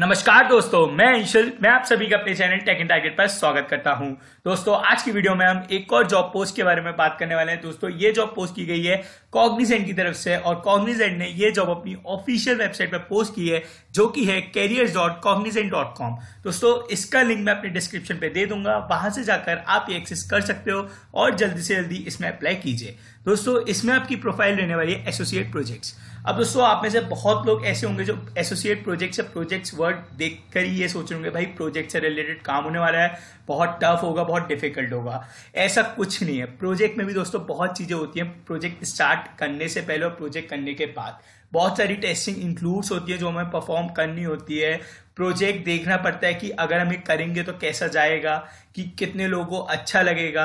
नमस्कार दोस्तों मैं इंशल मैं आप सभी का अपने चैनल टेक एंड टारगेट पर स्वागत करता हूं दोस्तों आज की वीडियो में हम एक और जॉब पोस्ट के बारे में बात करने वाले हैं दोस्तों ये जॉब पोस्ट की गई है कॉग्निजेंट की तरफ से और कॉग्निजेंट ने ये जॉब अपनी ऑफिशियल वेबसाइट पर पोस्ट की है जो कि है career dot Cognizant dot com दोस्तों इसका लिंक मैं अपने डिस्क्रिप्शन पे दे दूंगा वहां से जाकर आप ये एक्सेस कर सकते हो और जल्दी से जल्दी इसमें अप्लाई कीजिए दोस्तों इसमें आपकी प्रोफाइल रहने वाली है एसोसिएट प्रोजेक्ट्स अब दोस्तों आप में से बहुत लोग ऐसे होंगे जो एसोसिएट प्रोजेक्ट्स या प्रोजेक्ट्स वर्ड देख कर ही ये सोच होंगे भाई प्रोजेक्ट से रिलेटेड काम होने वाला है बहुत टफ होगा बहुत डिफिकल्ट होगा ऐसा कुछ नहीं है प्रोजेक्ट में भी दोस्तों बहुत चीज़ें होती हैं प्रोजेक्ट स्टार्ट करने से पहले और प्रोजेक्ट करने के बाद बहुत सारी टेस्टिंग इंक्लूड्स होती है जो हमें परफॉर्म करनी होती है प्रोजेक्ट देखना पड़ता है कि अगर हम ये करेंगे तो कैसा जाएगा कि कितने लोगों को अच्छा लगेगा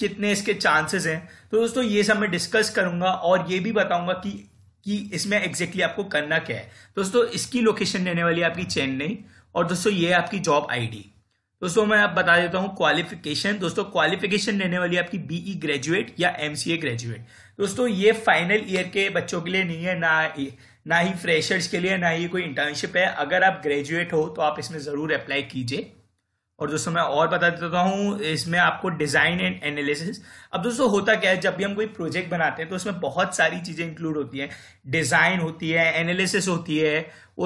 कितने इसके चांसेस हैं तो दोस्तों ये सब मैं डिस्कस करूंगा और ये भी बताऊंगा कि कि इसमें एग्जैक्टली आपको करना क्या है दोस्तों इसकी लोकेशन देने वाली है आपकी चेन्नई और दोस्तों ये आपकी जॉब आईडी दोस्तों मैं आप बता देता हूँ क्वालिफिकेशन दोस्तों क्वालिफिकेशन लेने वाली आपकी बीई ग्रेजुएट e या एमसीए ग्रेजुएट दोस्तों ये फाइनल ईयर के बच्चों के लिए नहीं है ना ना ही फ्रेशर्स के लिए ना ही कोई इंटर्नशिप है अगर आप ग्रेजुएट हो तो आप इसमें ज़रूर अप्लाई कीजिए और दोस्तों मैं और बता देता हूँ इसमें आपको डिज़ाइन एंड एनालिसिस अब दोस्तों होता क्या है जब भी हम कोई प्रोजेक्ट बनाते हैं तो उसमें बहुत सारी चीज़ें इंक्लूड होती हैं डिज़ाइन होती है एनालिसिस होती है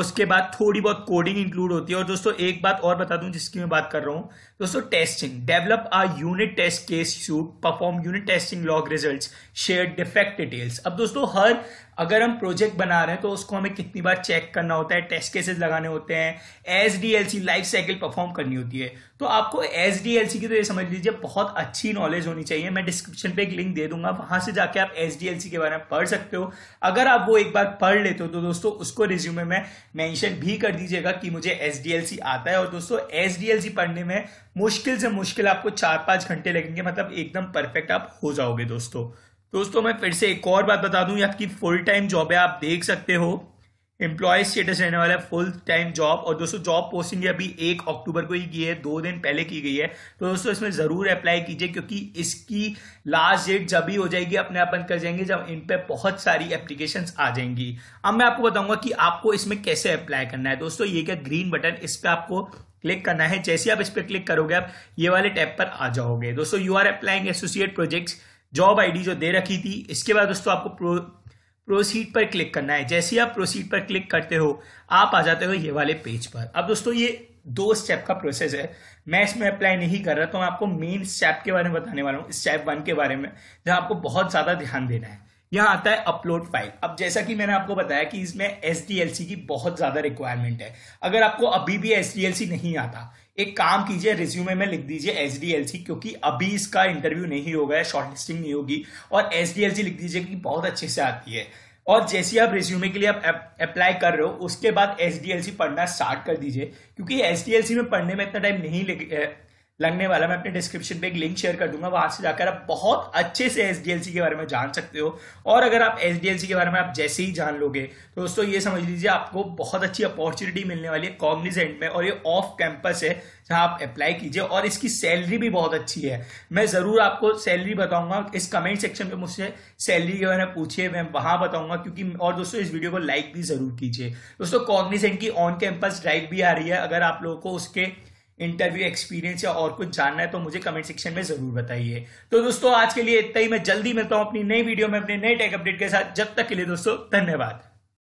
उसके बाद थोड़ी बहुत कोडिंग इंक्लूड होती है और दोस्तों एक बात और बता दूं जिसकी मैं बात कर रहा हूं दोस्तों testing develop a unit test case suite perform unit testing log results share defect details अब दोस्तों हर अगर हम प्रोजेक्ट बना रहे हैं तो उसको हमें कितनी बार चेक करना होता है टेस्ट केसेस लगाने होते हैं S D L C life cycle perform करनी होती है तो आपको एस डी एल सी की तो ये समझ लीजिए बहुत अच्छी नॉलेज होनी चाहिए मैं डिस्क्रिप्शन पे एक लिंक दे दूंगा वहां से जाके आप एस डी एल सी के बारे में पढ़ सकते हो अगर आप वो एक बार पढ़ लेते हो तो दोस्तों उसको रिज्यूमे में मेंशन भी कर दीजिएगा कि मुझे एस आता है और दोस्तों एस पढ़ने में मुश्किल से मुश्किल आपको चार पाँच घंटे लगेंगे मतलब एकदम परफेक्ट आप हो जाओगे दोस्तों दोस्तों मैं फिर से एक और बात बता दूं ये आपकी फुल टाइम जॉब है आप देख सकते हो एम्प्लॉय स्टेटस रहने वाला है फुल टाइम जॉब और दोस्तों जॉब पोस्टिंग अभी एक अक्टूबर को ही की है दो दिन पहले की गई है तो दोस्तों इसमें ज़रूर अप्लाई कीजिए क्योंकि इसकी लास्ट डेट जब ही हो जाएगी अपने आप बंद कर जाएंगे जब इन पर बहुत सारी एप्लीकेशन आ जाएंगी अब मैं आपको बताऊंगा कि आपको इसमें कैसे अप्लाई करना है दोस्तों ये क्या ग्रीन बटन इस पर आपको क्लिक करना है जैसे आप इस पर क्लिक करोगे आप ये वाले टैप पर आ जाओगे दोस्तों you are applying associate project job ID जो दे रखी थी इसके बाद दोस्तों आपको प्रोसीड पर क्लिक करना है जैसे ही आप प्रोसीड पर क्लिक करते हो आप आ जाते हो ये वाले पेज पर अब दोस्तों ये दो स्टेप का प्रोसेस है मैं इसमें अप्लाई नहीं कर रहा तो मैं आपको मेन स्टेप के बारे में बताने वाला हूँ स्टेप वन के बारे में जहाँ आपको बहुत ज़्यादा ध्यान देना है यहाँ आता है अपलोड फाइल अब जैसा कि मैंने आपको बताया कि इसमें एस की बहुत ज़्यादा रिक्वायरमेंट है अगर आपको अभी भी एस नहीं आता एक काम कीजिए रिज्यूमे में लिख दीजिए एस क्योंकि अभी इसका इंटरव्यू नहीं होगा है शॉर्ट लिस्टिंग नहीं होगी और एस लिख दीजिए कि बहुत अच्छे से आती है और जैसे आप रिज्यूमे के लिए आप अप्लाई कर रहे हो उसके बाद एस पढ़ना स्टार्ट कर दीजिए क्योंकि एस में पढ़ने में इतना टाइम नहीं लगने वाला मैं अपने डिस्क्रिप्शन पे एक लिंक शेयर कर दूंगा वहां से जाकर आप बहुत अच्छे से एस के बारे में जान सकते हो और अगर आप एस के बारे में आप जैसे ही जान लोगे तो दोस्तों ये समझ लीजिए आपको बहुत अच्छी अपॉर्चुनिटी मिलने वाली है कॉग्निजेंट में और ये ऑफ कैंपस है जहां आप अप्लाई कीजिए और इसकी सैलरी भी बहुत अच्छी है मैं ज़रूर आपको सैलरी बताऊंगा इस कमेंट सेक्शन में मुझसे सैलरी के बारे में पूछिए मैं वहां बताऊंगा क्योंकि और दोस्तों इस वीडियो को लाइक भी ज़रूर कीजिए दोस्तों कॉग्निजेंट की ऑन कैंपस ड्राइव भी आ रही है अगर आप लोगों को उसके इंटरव्यू एक्सपीरियंस या और कुछ जानना है तो मुझे कमेंट सेक्शन में जरूर बताइए तो दोस्तों आज के लिए इतना ही मैं जल्दी मिलता हूं अपनी नई वीडियो में अपने नए टेक अपडेट के साथ जब तक के लिए दोस्तों धन्यवाद